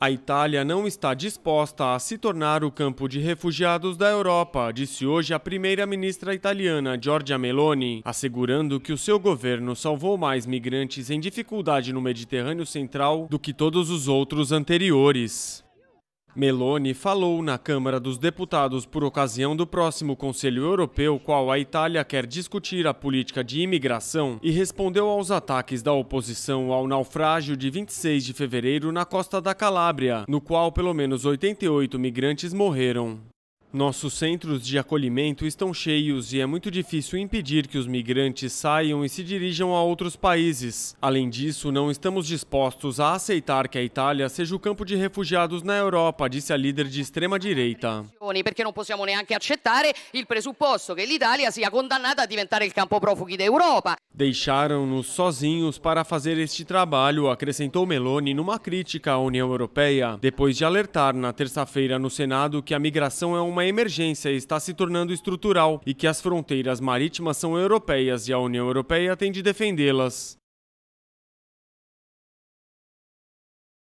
A Itália não está disposta a se tornar o campo de refugiados da Europa, disse hoje a primeira-ministra italiana Giorgia Meloni, assegurando que o seu governo salvou mais migrantes em dificuldade no Mediterrâneo Central do que todos os outros anteriores. Meloni falou na Câmara dos Deputados por ocasião do próximo Conselho Europeu, qual a Itália quer discutir a política de imigração, e respondeu aos ataques da oposição ao naufrágio de 26 de fevereiro na costa da Calábria, no qual pelo menos 88 migrantes morreram. Nossos centros de acolhimento estão cheios e é muito difícil impedir que os migrantes saiam e se dirijam a outros países. Além disso, não estamos dispostos a aceitar que a Itália seja o campo de refugiados na Europa, disse a líder de extrema direita. Porque não possiamo neanche accettare il que a Itália seja condenada a diventare o campo da Europa. Deixaram-nos sozinhos para fazer este trabalho, acrescentou Meloni numa crítica à União Europeia, depois de alertar na terça-feira no Senado que a migração é uma emergência e está se tornando estrutural e que as fronteiras marítimas são europeias e a União Europeia tem de defendê-las.